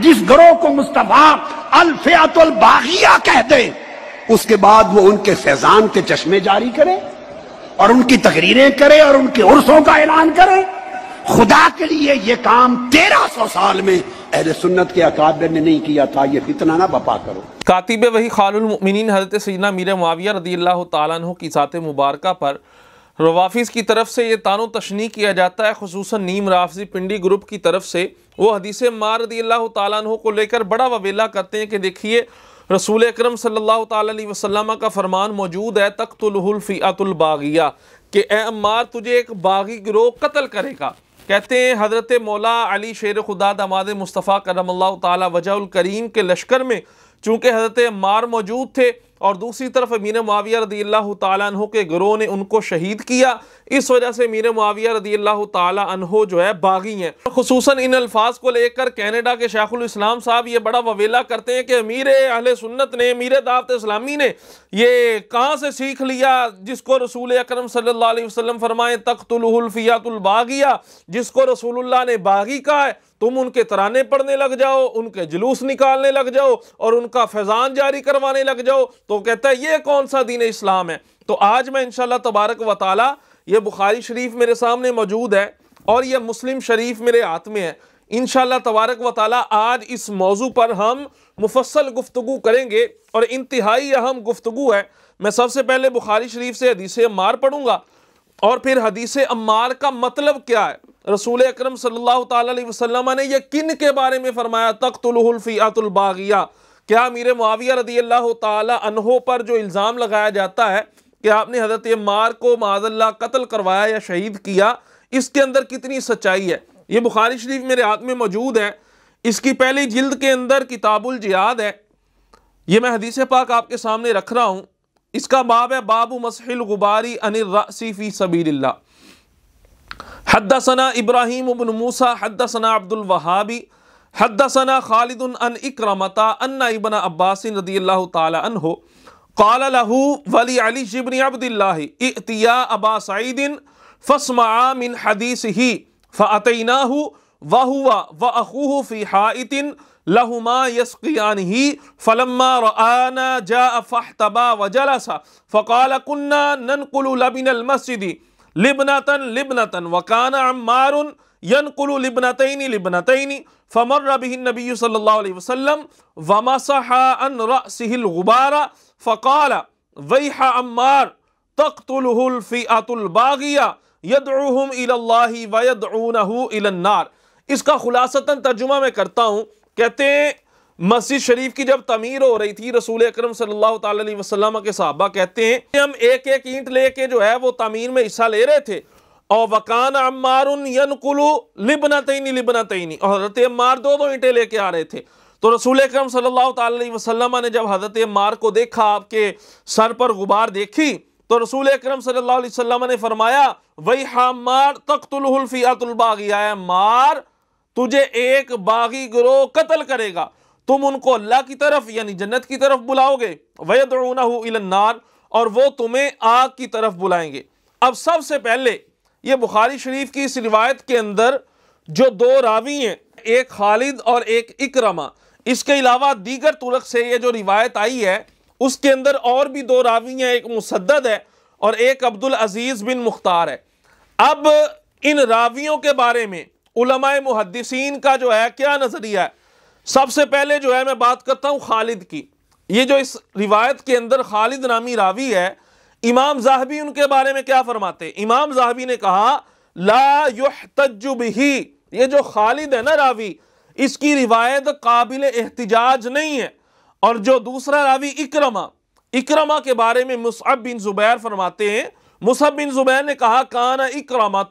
جس گروہ کو مصطفیٰ الفیات الباغیہ کہہ دے اس کے بعد وہ ان کے فیضان کے چشمے جاری کرے اور ان کی تقریریں کرے اور ان کے عرصوں کا اعلان کرے خدا کے لیے یہ کام تیرہ سو سال میں اہل سنت کے اکابر نے نہیں کیا تھا یہ اتنا نہ بپا کرو کاتب وہی خال المؤمنین حضرت سیدنا میر معاویہ رضی اللہ تعالیٰ عنہ کی ذات مبارکہ پر روافظ کی طرف سے یہ تانو تشنی کیا جاتا ہے خصوصاً نیم رافضی پنڈی گروپ کی طرف سے وہ حدیث مار رضی اللہ تعالیٰ عنہ کو لے کر بڑا وویلا کرتے ہیں کہ دیکھیے رسول اکرم صلی اللہ تعالیٰ علیہ وسلم کا فرمان موجود ہے تخت الفیعت الباغیہ کہ اے عمار تجھے ایک باغی گروہ قتل کرے گا کہتے ہیں حضرت مولا علی شیر خدا دماد مصطفیٰ کرم اللہ تعالیٰ وجہ الکریم کے لشکر میں چونکہ حضرت عمار موجود تھے اور دوسری طرف امین معاویہ رضی اللہ تعالیٰ عنہ کے گروہ نے ان کو شہید کیا اس وجہ سے امیر معاویہ رضی اللہ تعالی عنہ جو ہے باغی ہیں خصوصاً ان الفاظ کو لے کر کینیڈا کے شیخ الاسلام صاحب یہ بڑا وویلا کرتے ہیں کہ امیر اہل سنت نے امیر دعوت اسلامی نے یہ کہاں سے سیکھ لیا جس کو رسول اکرم صلی اللہ علیہ وسلم فرمائے تخت الفیات الباغیہ جس کو رسول اللہ نے باغی کہا ہے تم ان کے ترانے پڑھنے لگ جاؤ ان کے جلوس نکالنے لگ جاؤ اور ان کا فیضان جاری کروانے لگ جاؤ تو کہتا ہے یہ کون سا دین اسلام ہے تو آج میں انشاءاللہ تبارک و تعالی یہ بخاری شریف میرے سامنے موجود ہے اور یہ مسلم شریف میرے ہاتھ میں ہے انشاءاللہ تبارک و تعالیٰ آج اس موضوع پر ہم مفصل گفتگو کریں گے اور انتہائی اہم گفتگو ہے میں سب سے پہلے بخاری شریف سے حدیث امار پڑھوں گا اور پھر حدیث عمار کا مطلب کیا ہے رسول اکرم صلی اللہ علیہ وسلم نے یہ کن کے بارے میں فرمایا تقتلہ الفیات الباغیہ کیا امیر معاویہ رضی اللہ تعالیٰ انہوں پر جو الزام لگایا جاتا ہے کہ آپ نے حضرت مار کو معاذ اللہ قتل کروایا یا شہید کیا اس کے اندر کتنی سچائی ہے یہ بخاری شریف میرے ہاتھ میں موجود ہے اس کی پہلی جلد کے اندر کتاب الجیاد ہے یہ میں حدیث پاک آپ کے سامنے رکھ رہا ہوں اس کا باب ہے باب مسح الغباری الرأسی فی سبیل اللہ حدثنا ابراہیم ابنوسا موسیٰ حدثنا عبد الوہابی حدثنا خالد ان اکرمتا رضی اللہ تعالی عنہ قال لہو ولی علی شبنی عبد اللہ اتیا ابا سعید فسما من حدیث ہی فعطینا ہو و ہوا و اخو فی حاطن لہما یسقیان ہی فلما رآنا جاء فاحتبا وجلس فقال کنا ننقل لبن المسجد لبنتن لبنتن وکان عمار ينقل لبنتين لبنتين فمر به النبي صلى الله عليه وسلم ومسح عن رأسه الغبار فقال ویح امار تقتله الفئات الباغیہ یدعوهم الاللہ ویدعونه الاننار اس کا خلاصتاً ترجمہ میں کرتا ہوں کہتے ہیں مسجد شریف کی جب تعمیر ہو رہی تھی رسول اکرم صلی اللہ علیہ وسلم کے صحابہ کہتے ہیں کہ ہم ایک ایک اینٹ لے کے جو ہے وہ تعمیر میں حصہ لے رہے تھے اور وکان عمار ینکلو لبنتینی لبنتینی اور حضرت عمار دو دو اینٹیں لے کے آ رہے تھے تو رسول اکرم صلی اللہ تعالی وسلم نے جب حضرت مار کو دیکھا آپ کے سر پر غبار دیکھی تو رسول اکرم صلی اللہ علیہ وسلم نے فرمایا وہی ہم مار تخت الہل فیاۃت مار تجھے ایک باغی گروہ قتل کرے گا تم ان کو اللہ کی طرف یعنی جنت کی طرف بلاؤ گے وہ النَّارِ اور وہ تمہیں آگ کی طرف بلائیں گے اب سب سے پہلے یہ بخاری شریف کی اس روایت کے اندر جو دو راوی ہیں ایک خالد اور ایک اکرمہ اس کے علاوہ دیگر طرق سے یہ جو روایت آئی ہے اس کے اندر اور بھی دو راوی ہیں ایک مصدد ہے اور ایک عبدالعزیز بن مختار ہے اب ان راویوں کے بارے میں علماء محدثین کا جو ہے کیا نظریہ ہے سب سے پہلے جو ہے میں بات کرتا ہوں خالد کی یہ جو اس روایت کے اندر خالد نامی راوی ہے امام زاہبی ان کے بارے میں کیا فرماتے امام زاہبی نے کہا لا یحتج بہی یہ جو خالد ہے نا راوی اس کی روایت قابل احتجاج نہیں ہے اور جو دوسرا راوی اکرما اکرما کے بارے میں مصعب بن زبیر فرماتے ہیں مصعب بن زبیر نے کہا کانا اکرما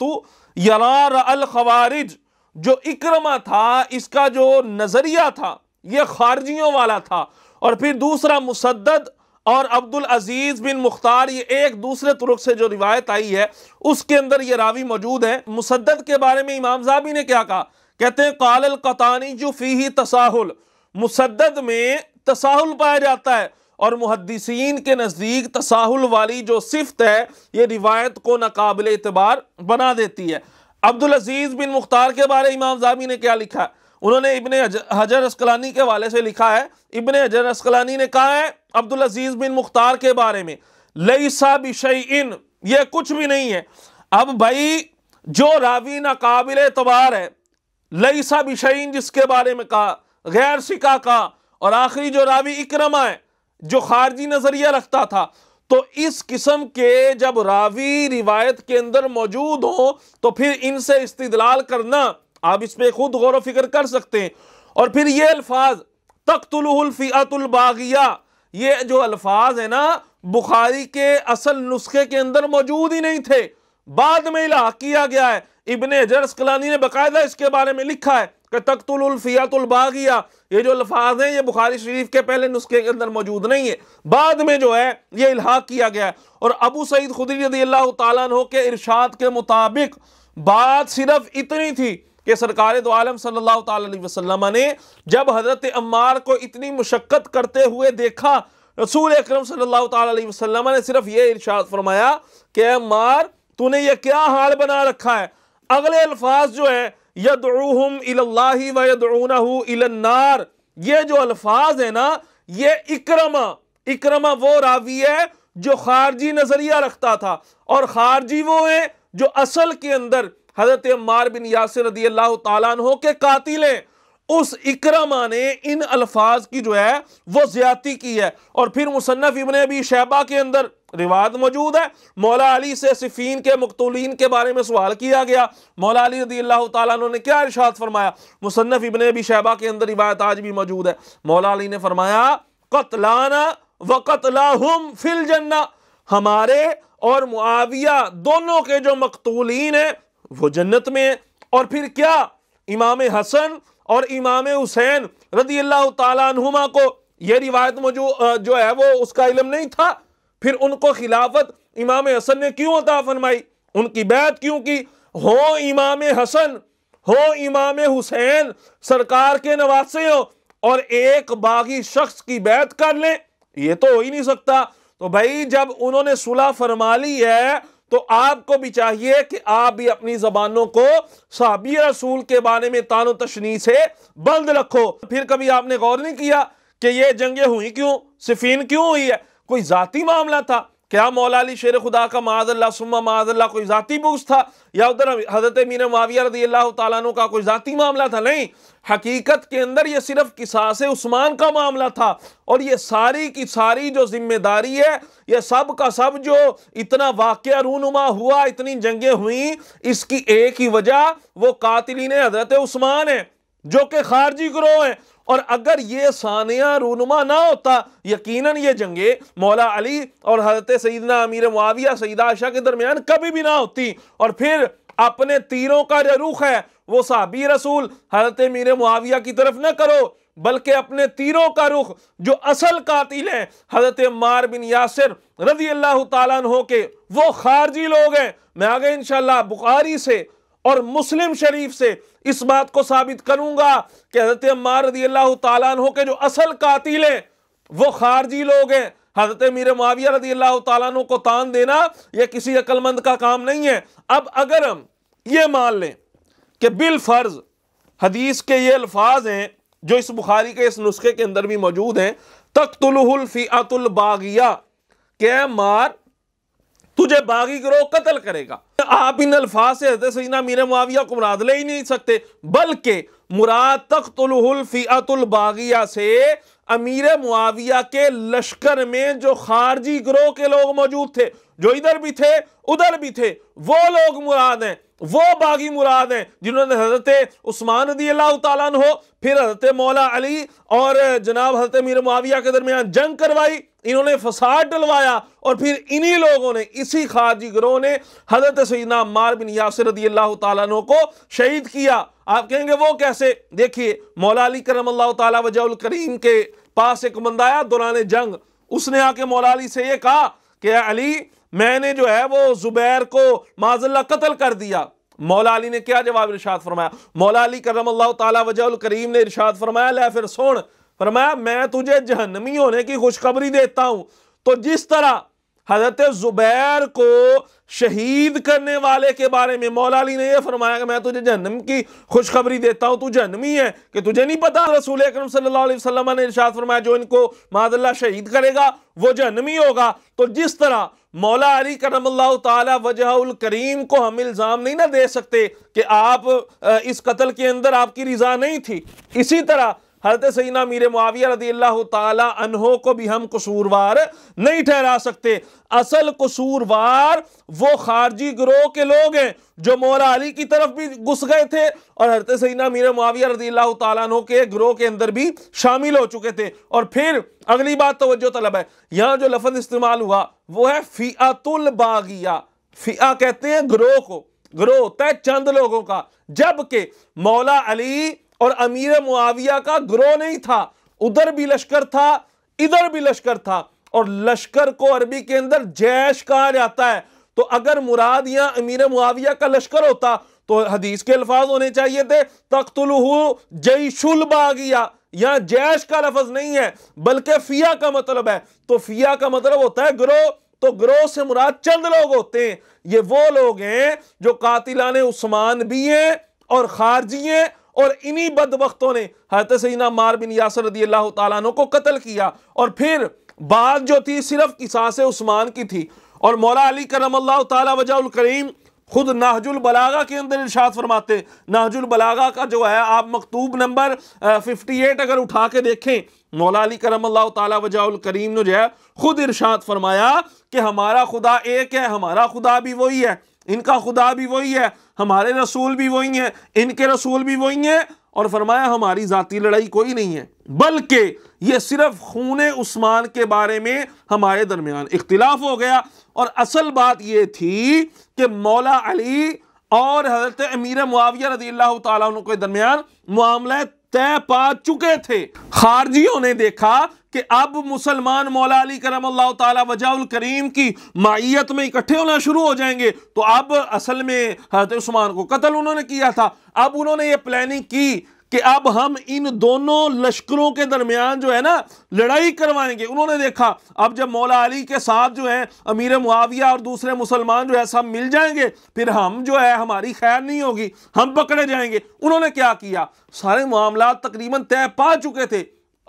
تھا اس کا جو نظریہ تھا یہ خارجیوں والا تھا اور پھر دوسرا مسدد اور عبدالعزیز بن مختار یہ ایک دوسرے ترک سے جو روایت آئی ہے اس کے اندر یہ راوی موجود ہے مسدد کے بارے میں امام زابی نے کیا کہا کہتے ہیں قال القطانی جو فی تساہل مسدد میں تساہل پایا جاتا ہے اور محدثین کے نزدیک تساہل والی جو صفت ہے یہ روایت کو ناقابل اعتبار بنا دیتی ہے عبدالعزیز بن مختار کے بارے امام زامی نے کیا لکھا ہے انہوں نے ابن حجر اسکلانی کے والے سے لکھا ہے ابن حجر اسکلانی نے کہا ہے عبدالعزیز بن مختار کے بارے میں لیسا بشیئن یہ کچھ بھی نہیں ہے اب بھائی جو راوی ناقابل اعتبار ہے لئیسا بشعین جس کے بارے میں کہا غیر سکا کا اور آخری جو راوی اکرما ہے جو خارجی نظریہ رکھتا تھا تو اس قسم کے جب راوی روایت کے اندر موجود ہو تو پھر ان سے استدلال کرنا آپ اس پہ خود غور و فکر کر سکتے ہیں اور پھر یہ الفاظ تختلح الفیعت الباغیہ یہ جو الفاظ ہے نا بخاری کے اصل نسخے کے اندر موجود ہی نہیں تھے بعد میں کیا گیا ہے ابن جرس اسقلانی نے باقاعدہ اس کے بارے میں لکھا ہے کہ تقتل الفیات الباغیا یہ جو الفاظ ہیں یہ بخاری شریف کے پہلے نسخے کے اندر موجود نہیں ہے بعد میں جو ہے یہ الحاق کیا گیا ہے اور ابو سعید خدری رضی اللہ تعالیٰ عنہ کے ارشاد کے مطابق بات صرف اتنی تھی کہ سرکار دعالم صلی اللہ تعالیٰ علیہ وسلم نے جب حضرت عمار کو اتنی مشقت کرتے ہوئے دیکھا رسول اکرم صلی اللہ تعالیٰ علیہ وسلم نے صرف یہ ارشاد فرمایا کہ امار نے یہ کیا حال بنا رکھا ہے اگلے الفاظ جو ہے یہ جو الفاظ ہے نا یہ اکرما اکرما وہ راوی ہے جو خارجی نظریہ رکھتا تھا اور خارجی وہ ہے جو اصل کے اندر حضرت مار بن یاسر رضی اللہ تعالیٰ عنہ کے قاتل ہیں اس اکرما نے ان الفاظ کی جو ہے وہ زیادتی کی ہے اور پھر مصنف ابن ابی شہبہ کے اندر رواد موجود ہے مولا علی سے صفین کے مقتولین کے بارے میں سوال کیا گیا مولا علی رضی اللہ تعالیٰ نے کیا ارشاد فرمایا مصنف ابن ابی شہبہ کے اندر روایت آج بھی موجود ہے مولا علی نے فرمایا قتلانا وقتلاہم فی الجنہ ہمارے اور معاویہ دونوں کے جو مقتولین ہیں وہ جنت میں ہیں اور پھر کیا امام حسن اور امام حسین رضی اللہ تعالیٰ عنہما کو یہ روایت جو, جو ہے وہ اس کا علم نہیں تھا پھر ان کو خلافت امام حسن نے کیوں عطا فرمائی ان کی بیعت کیوں کی ہو امام حسن ہو امام حسین سرکار کے نواسے ہو اور ایک باغی شخص کی بیعت کر لیں یہ تو ہو ہی نہیں سکتا تو بھائی جب انہوں نے صلح فرما لی ہے تو آپ کو بھی چاہیے کہ آپ بھی اپنی زبانوں کو صحابی رسول کے بارے میں تان و تشنی سے بند رکھو پھر کبھی آپ نے غور نہیں کیا کہ یہ جنگیں ہوئی کیوں صفین کیوں ہوئی ہے کوئی ذاتی معاملہ تھا کیا مولا علی شیر خدا کا معاذ اللہ سما معاذ اللہ کوئی ذاتی بوس تھا یا ادھر حضرت امیر معاویہ رضی اللہ تعالیٰ عنہ کا کوئی ذاتی معاملہ تھا نہیں حقیقت کے اندر یہ صرف قصاص عثمان کا معاملہ تھا اور یہ ساری کی ساری جو ذمہ داری ہے یہ سب کا سب جو اتنا واقعہ رونما ہوا اتنی جنگیں ہوئیں اس کی ایک ہی وجہ وہ قاتلین حضرت عثمان ہیں جو کہ خارجی گروہ ہیں اور اگر یہ ثانیہ رونما نہ ہوتا یقیناً یہ جنگیں مولا علی اور حضرت سیدنا امیر معاویہ سیدہ عائشہ کے درمیان کبھی بھی نہ ہوتی اور پھر اپنے تیروں کا جو رخ ہے وہ صحابی رسول حضرت میر معاویہ کی طرف نہ کرو بلکہ اپنے تیروں کا رخ جو اصل قاتل ہیں حضرت مار بن یاسر رضی اللہ تعالیٰ عنہ ہو کے وہ خارجی لوگ ہیں میں آگے انشاءاللہ بخاری سے اور مسلم شریف سے اس بات کو ثابت کروں گا کہ حضرت عمار رضی اللہ تعالیٰ عنہ کے جو اصل قاتل ہیں وہ خارجی لوگ ہیں حضرت معاویہ رضی اللہ تعالیٰ عنہ کو تان دینا یہ کسی مند کا کام نہیں ہے اب اگر ہم یہ مان لیں کہ بالفرض حدیث کے یہ الفاظ ہیں جو اس بخاری کے اس نسخے کے اندر بھی موجود ہیں تخت الفیعت فی کہ الباغیہ مار تجھے باغی گروہ قتل کرے گا آپ ان الفاظ سے حضرت سیدنا میر معاویہ کو مراد لے ہی نہیں سکتے بلکہ مراد تخت الحلفیت الباغیہ سے امیر معاویہ کے لشکر میں جو خارجی گروہ کے لوگ موجود تھے جو ادھر بھی تھے ادھر بھی تھے وہ لوگ مراد ہیں وہ باغی مراد ہیں جنہوں نے حضرت عثمان رضی اللہ تعالیٰ ہو پھر حضرت مولا علی اور جناب حضرت امیر معاویہ کے درمیان جنگ کروائی انہوں نے فساد ڈلوایا اور پھر انہی لوگوں نے اسی خارجی گروہ نے حضرت سیدنا بن یاسر رضی اللہ تعالیٰ عنہ کو شہید کیا آپ کہیں گے وہ کیسے دیکھیے علی کرم اللہ تعالیٰ کریم کے پاس ایک بندہ دوران جنگ اس نے آ کے علی سے یہ کہا کہ علی میں نے جو ہے وہ زبیر کو معذ اللہ قتل کر دیا مولا علی نے کیا جواب ارشاد فرمایا مولا علی کرم اللہ تعالیٰ وجہ الکریم نے ارشاد فرمایا لے پھر سوڑ فرمایا میں تجھے جہنمی ہونے کی خوشخبری دیتا ہوں تو جس طرح حضرت زبیر کو شہید کرنے والے کے بارے میں مولا علی نے یہ فرمایا کہ میں تجھے جہنم کی خوشخبری دیتا ہوں تو جہنمی ہے کہ تجھے نہیں پتا رسول اکرم صلی اللہ اللہ علیہ وسلم نے ارشاد فرمایا جو ان کو شہید کرے گا وہ جہنمی ہوگا تو جس طرح مولا علی کرم اللہ تعالی وجہ الکریم کو ہم الزام نہیں نہ دے سکتے کہ آپ اس قتل کے اندر آپ کی رضا نہیں تھی اسی طرح حضرت سینا میرے معاویہ رضی اللہ تعالی عنہ کو بھی ہم قصور وار نہیں ٹھہرا سکتے اصل قصوروار وہ خارجی گروہ کے لوگ ہیں جو مولا علی کی طرف بھی گس گئے تھے اور حضرت سینا میر معاویہ رضی اللہ تعالیٰ عنہ کے گروہ کے اندر بھی شامل ہو چکے تھے اور پھر اگلی بات توجہ طلب ہے یہاں جو لفظ استعمال ہوا وہ ہے فیعت الباغیہ فیعہ کہتے ہیں گروہ کو گروہ ہوتا ہے چند لوگوں کا جبکہ مولا علی اور امیر معاویہ کا گروہ نہیں تھا ادھر بھی لشکر تھا ادھر بھی لشکر تھا اور لشکر کو عربی کے اندر جیش کہا جاتا ہے تو اگر مراد یا امیر معاویہ کا لشکر ہوتا تو حدیث کے الفاظ ہونے چاہیے تھے جیش الباغیہ یا جیش کا لفظ نہیں ہے بلکہ فیا کا مطلب ہے تو فیا کا مطلب ہوتا ہے گروہ تو گروہ سے مراد چند لوگ ہوتے ہیں یہ وہ لوگ ہیں جو قاتلان عثمان بھی ہیں اور خارجی ہیں اور انہی بد وقتوں نے سینا مار بن یاسر رضی اللہ تعالیٰ عنہ کو قتل کیا اور پھر بات جو تھی صرف عثمان کی تھی اور مولا علی کرم اللہ تعالیٰ وجہ الکریم خود ناج البلاغہ کے اندر ارشاد فرماتے ناج البلاغہ کا جو ہے آپ مکتوب نمبر 58 اگر اٹھا کے دیکھیں مولا علی کرم اللہ تعالیٰ وجہ الکریم نے جو ہے خود ارشاد فرمایا کہ ہمارا خدا ایک ہے ہمارا خدا بھی وہی ہے ان کا خدا بھی وہی ہے ہمارے رسول بھی وہی ہیں ان کے رسول بھی وہی ہیں اور فرمایا ہماری ذاتی لڑائی کوئی نہیں ہے بلکہ یہ صرف خون عثمان کے بارے میں ہمارے درمیان اختلاف ہو گیا اور اصل بات یہ تھی کہ مولا علی اور حضرت امیر معاویہ رضی اللہ تعالیٰ عنہ کے درمیان معاملہ پا چکے تھے خارجیوں نے دیکھا کہ اب مسلمان مولا علی کرم اللہ تعالی وجہ الکریم کی مائیت میں اکٹھے ہونا شروع ہو جائیں گے تو اب اصل میں حضرت عثمان کو قتل انہوں نے کیا تھا اب انہوں نے یہ پلاننگ کی کہ اب ہم ان دونوں لشکروں کے درمیان جو ہے نا لڑائی کروائیں گے انہوں نے دیکھا اب جب مولا علی کے ساتھ جو ہے امیر معاویہ اور دوسرے مسلمان جو ہے سب مل جائیں گے پھر ہم جو ہے ہماری خیر نہیں ہوگی ہم پکڑے جائیں گے انہوں نے کیا کیا سارے معاملات تقریباً طے پا چکے تھے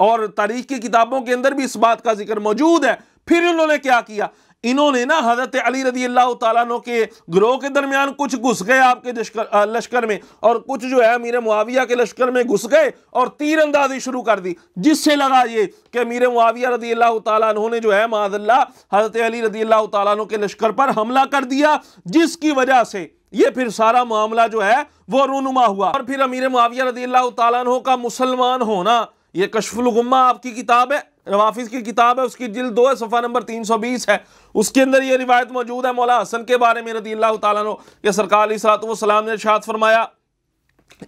اور تاریخ کی کتابوں کے اندر بھی اس بات کا ذکر موجود ہے پھر انہوں نے کیا کیا انہوں نے نا حضرت علی رضی اللہ تعالیٰ کے گروہ کے درمیان کچھ گھس گئے آپ کے لشکر میں اور کچھ جو ہے امیر معاویہ کے لشکر میں گھس گئے اور تیر اندازی شروع کر دی جس سے لگا یہ کہ امیر معاویہ رضی اللہ تعالیٰ نے جو ہے اللہ حضرت علی رضی اللہ تعالیٰ کے لشکر پر حملہ کر دیا جس کی وجہ سے یہ پھر سارا معاملہ جو ہے وہ رونما ہوا اور پھر امیر معاویہ رضی اللہ تعالیٰ کا مسلمان ہونا یہ کشف الغمہ آپ کی کتاب ہے روافظ کی کتاب ہے اس کی جلد دو ہے صفحہ نمبر تین سو بیس ہے اس کے اندر یہ روایت موجود ہے مولا حسن کے بارے میں رضی اللہ تعالیٰ کہ سرکار علیہ السلام نے ارشاد فرمایا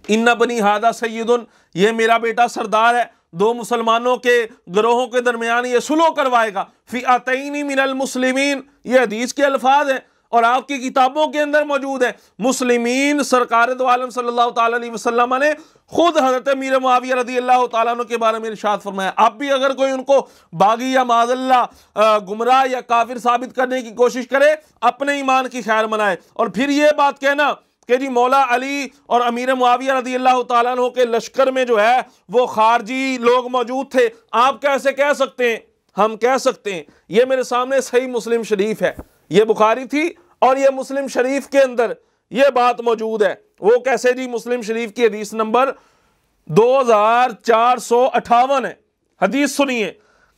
انہ بنی ہادہ سید یہ میرا بیٹا سردار ہے دو مسلمانوں کے گروہوں کے درمیان یہ سلو کروائے گا فی عطئینی من المسلمین یہ حدیث کے الفاظ ہیں اور آپ کی کتابوں کے اندر موجود ہے مسلمین سرکار دو عالم صلی اللہ تعالیٰ علیہ وسلم نے خود حضرت میر معاویہ رضی اللہ تعالیٰ عنہ کے بارے میں ارشاد فرمایا اب بھی اگر کوئی ان کو باغی یا معذ اللہ گمراہ یا کافر ثابت کرنے کی کوشش کرے اپنے ایمان کی خیر منائے اور پھر یہ بات کہنا کہ جی مولا علی اور امیر معاویہ رضی اللہ تعالیٰ عنہ کے لشکر میں جو ہے وہ خارجی لوگ موجود تھے آپ کیسے کہہ سکتے ہیں ہم کہہ سکتے ہیں یہ میرے سامنے صحیح مسلم شریف ہے یہ بخاری تھی اور یہ مسلم شریف کے اندر یہ بات موجود ہے وہ کیسے جی مسلم شریف کی حدیث نمبر دو ہزار چار سو اٹھاون ہے حدیث سنیے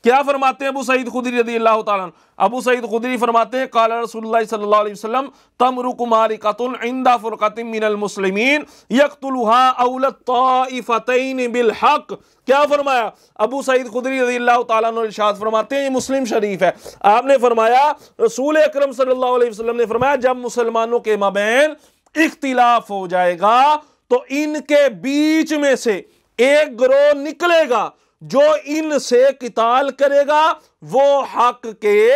کیا فرماتے ہیں ابو سعید خدری رضی اللہ تعالیٰ ابو سعید خدری فرماتے ہیں قال رسول اللہ صلی اللہ علیہ وسلم تمرک مارکت عند فرقت من المسلمین یقتلوها اول الطائفتین بالحق کیا فرمایا ابو سعید خدری رضی اللہ تعالیٰ عنہ ارشاد فرماتے ہیں یہ مسلم شریف ہے آپ نے فرمایا رسول اکرم صلی اللہ علیہ وسلم نے فرمایا جب مسلمانوں کے مبین اختلاف ہو جائے گا تو ان کے بیچ میں سے ایک گروہ نکلے گا جو ان سے قتال کرے گا وہ حق کے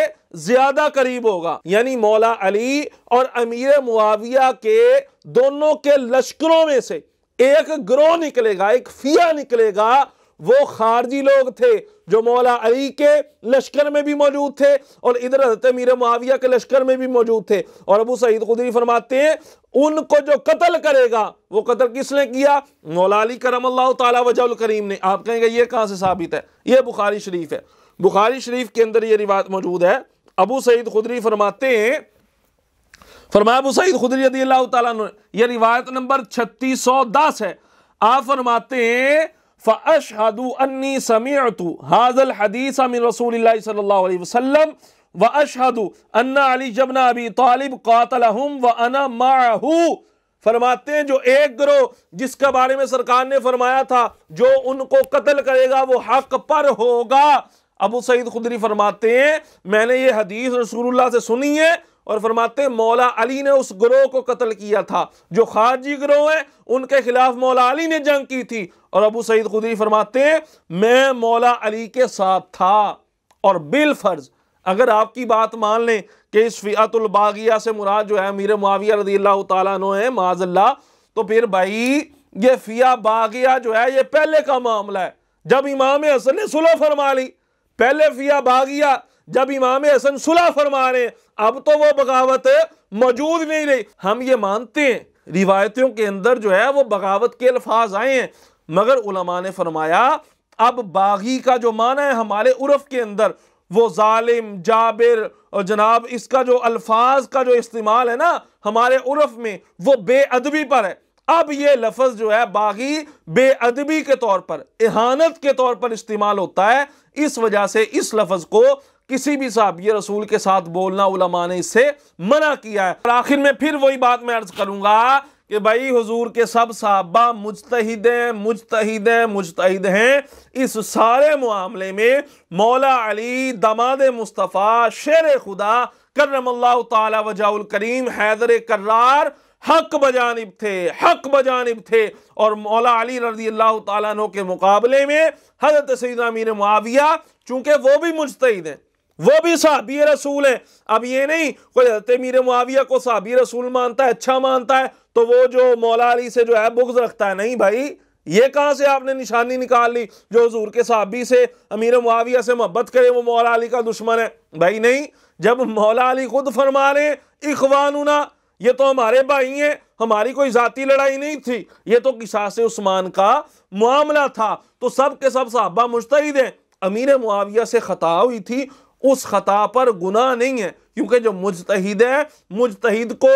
زیادہ قریب ہوگا یعنی مولا علی اور امیر معاویہ کے دونوں کے لشکروں میں سے ایک گروہ نکلے گا ایک فیا نکلے گا وہ خارجی لوگ تھے جو مولا علی کے لشکر میں بھی موجود تھے اور ادھر حضرت معاویہ کے لشکر میں بھی موجود تھے اور ابو سعید خدری فرماتے ہیں ان کو جو قتل کرے گا وہ قتل کس نے کیا مولا علی کرم اللہ تعالی وجہ الکریم نے آپ کہیں گے یہ کہاں سے ثابت ہے یہ بخاری شریف ہے بخاری شریف کے اندر یہ روایت موجود ہے ابو سعید خدری فرماتے ہیں فرمایا ابو سعید خدری رضی اللہ تعالیٰ یہ روایت نمبر چھتیس سو دس ہے آپ فرماتے ہیں فَأَشْهَدُ أَنِّي سَمِعْتُ هَذَا الْحَدِيثَ مِنْ رَسُولِ اللَّهِ صلی اللہ علیہ وسلم وَأَشْهَدُ أَنَّ عَلِي جَبْنَ أَبِي طَالِبْ قَاتَلَهُمْ وَأَنَا مَعَهُ فرماتے ہیں جو ایک گروہ جس کے بارے میں سرکار نے فرمایا تھا جو ان کو قتل کرے گا وہ حق پر ہوگا ابو سعید خدری فرماتے ہیں میں نے یہ حدیث رسول اللہ سے سنی ہے اور فرماتے ہیں مولا علی نے اس گروہ کو قتل کیا تھا جو خارجی گروہ ہیں ان کے خلاف مولا علی نے جنگ کی تھی اور ابو سعید خدری فرماتے ہیں میں مولا علی کے ساتھ تھا اور بالفرض اگر آپ کی بات مان لیں کہ اس فیعت الباغیہ سے مراد جو ہے امیر معاویہ رضی اللہ تعالیٰ عنہ ہے معاذ اللہ تو پھر بھائی یہ فیا باغیہ جو ہے یہ پہلے کا معاملہ ہے جب امام حسن نے صلح فرما لی پہلے فیا باغیہ جب امام حسن صلح فرما رہے ہیں اب تو وہ بغاوت موجود نہیں رہی ہم یہ مانتے ہیں روایتوں کے اندر جو ہے وہ بغاوت کے الفاظ آئے ہیں مگر علماء نے فرمایا اب باغی کا جو معنی ہے ہمارے عرف کے اندر وہ ظالم جابر اور جناب اس کا جو الفاظ کا جو استعمال ہے نا ہمارے عرف میں وہ بے ادبی پر ہے اب یہ لفظ جو ہے باغی بے ادبی کے طور پر احانت کے طور پر استعمال ہوتا ہے اس وجہ سے اس لفظ کو کسی بھی صحابی رسول کے ساتھ بولنا علماء نے اس سے منع کیا ہے اور آخر میں پھر وہی بات میں کروں گا کہ بھائی حضور کے سب صحابہ مجتہد ہیں مجتہد ہیں مجتہد ہیں اس سارے معاملے میں مولا علی دماد مصطفیٰ شیر خدا کرم اللہ تعالی وجہ الکریم حیدر حق بجانب تھے حق بجانب تھے اور مولا علی رضی اللہ تعالیٰ عنہ کے مقابلے میں حضرت امیر معاویہ چونکہ وہ بھی مجتہد ہیں وہ بھی صحابی رسول ہیں اب یہ نہیں کوئی حضرت میر معاویہ کو صحابی رسول مانتا ہے اچھا مانتا ہے تو وہ جو مولا علی سے جو ہے بغض رکھتا ہے نہیں بھائی یہ کہاں سے آپ نے نشانی نکال لی جو حضور کے صحابی سے امیر معاویہ سے محبت کرے وہ مولا علی کا دشمن ہے بھائی نہیں جب مولا علی خود فرما رہے اخواننا یہ تو ہمارے بھائی ہیں ہماری کوئی ذاتی لڑائی نہیں تھی یہ تو قصاص عثمان کا معاملہ تھا تو سب کے سب صحابہ مشتعد ہیں امیر معاویہ سے خطا ہوئی تھی اس خطا پر گناہ نہیں ہے کیونکہ جو مجتہد ہے مجتہد کو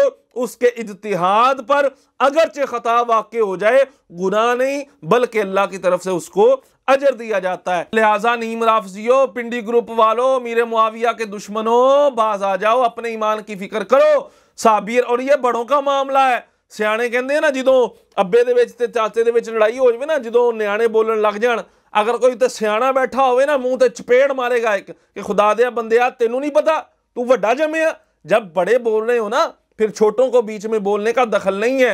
اس کے اجتہاد پر اگرچہ خطا واقع ہو جائے گناہ نہیں بلکہ اللہ کی طرف سے اس کو اجر دیا جاتا ہے لہٰذا نیم رافضیوں پنڈی گروپ والوں میرے معاویہ کے دشمنوں باز آ جاؤ اپنے ایمان کی فکر کرو صابیر اور یہ بڑوں کا معاملہ ہے سیانے کہندے ہیں نا جدوں ابے دے بیچتے چاچے دے بیچ لڑائی ہو جائے نا جدوں نیانے بولن لگ جان اگر کوئی تے سیانہ بیٹھا ہوئے نا منہ تے چپیڑ مارے گا ایک کہ خدا دیا بندیا آ تینوں نہیں پتا تو وڈا جمے جب بڑے بول رہے ہو نا پھر چھوٹوں کو بیچ میں بولنے کا دخل نہیں ہے